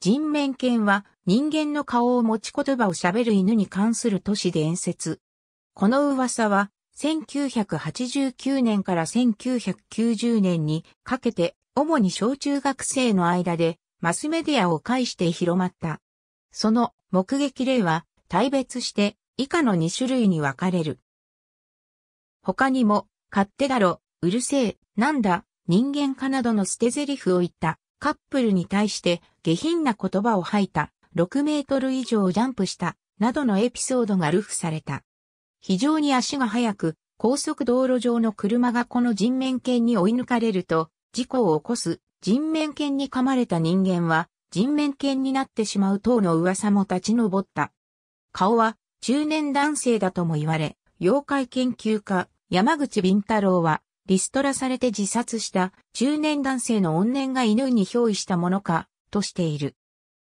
人面犬は人間の顔を持ち言葉を喋る犬に関する都市伝説。この噂は1989年から1990年にかけて主に小中学生の間でマスメディアを介して広まった。その目撃例は大別して以下の2種類に分かれる。他にも勝手だろ、うるせえ、なんだ、人間かなどの捨て台詞を言ったカップルに対して下品な言葉を吐いた、6メートル以上ジャンプした、などのエピソードが流布された。非常に足が速く、高速道路上の車がこの人面犬に追い抜かれると、事故を起こす人面犬に噛まれた人間は人面犬になってしまう等の噂も立ち上った。顔は中年男性だとも言われ、妖怪研究家山口敏太郎はリストラされて自殺した中年男性の怨念が犬に憑依したものかとしている。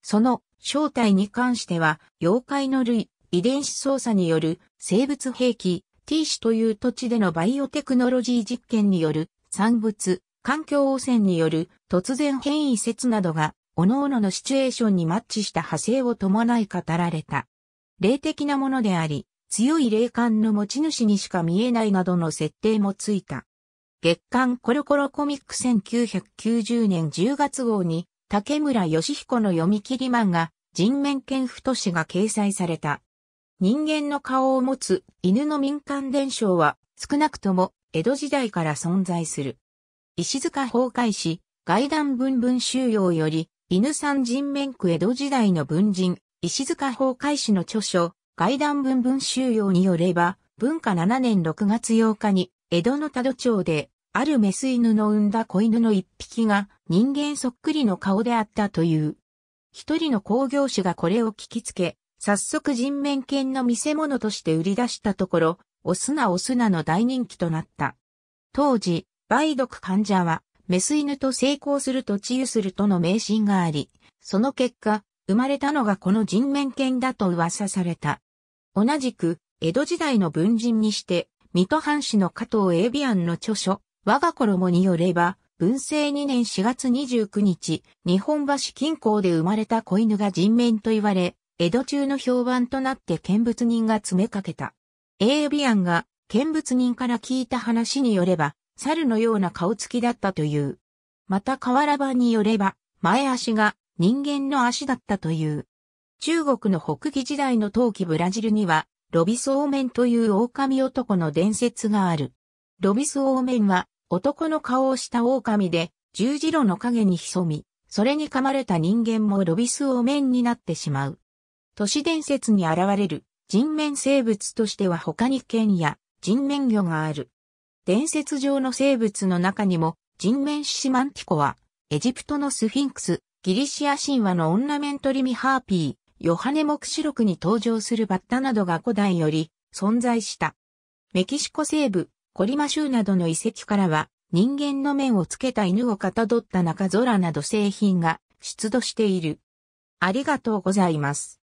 その正体に関しては、妖怪の類、遺伝子操作による生物兵器 T 氏という土地でのバイオテクノロジー実験による産物、環境汚染による突然変異説などが、各々のシチュエーションにマッチした派生を伴い語られた。霊的なものであり、強い霊感の持ち主にしか見えないなどの設定もついた。月刊コロコロコミック1990年10月号に竹村義彦の読み切り漫画、人面犬太氏が掲載された。人間の顔を持つ犬の民間伝承は少なくとも江戸時代から存在する。石塚崩壊し、外談文文収容より、犬山人面区江戸時代の文人、石塚崩壊氏の著書、外談文文収容によれば、文化7年6月8日に、江戸の多度町であるメス犬の産んだ子犬の一匹が人間そっくりの顔であったという。一人の工業主がこれを聞きつけ、早速人面犬の見せ物として売り出したところ、オスナオスナの大人気となった。当時、梅毒患者は、メス犬と成功すると治癒するとの迷信があり、その結果、生まれたのがこの人面犬だと噂された。同じく、江戸時代の文人にして、水戸藩士の加藤エビアンの著書、我が衣によれば、文政2年4月29日、日本橋近郊で生まれた子犬が人面と言われ、江戸中の評判となって見物人が詰めかけた。エービアンが見物人から聞いた話によれば、猿のような顔つきだったという。また河原版によれば、前足が人間の足だったという。中国の北魏時代の陶器ブラジルには、ロビスオーメンという狼男の伝説がある。ロビスオーメンは男の顔をした狼で、十字路の影に潜み、それに噛まれた人間もロビスを面になってしまう。都市伝説に現れる人面生物としては他に剣や人面魚がある。伝説上の生物の中にも人面獅子マンティコは、エジプトのスフィンクス、ギリシア神話のオンラメントリミハーピー、ヨハネ目視録に登場するバッタなどが古代より存在した。メキシコ西部コリマ州などの遺跡からは、人間の面をつけた犬をかたどった中空など製品が出土している。ありがとうございます。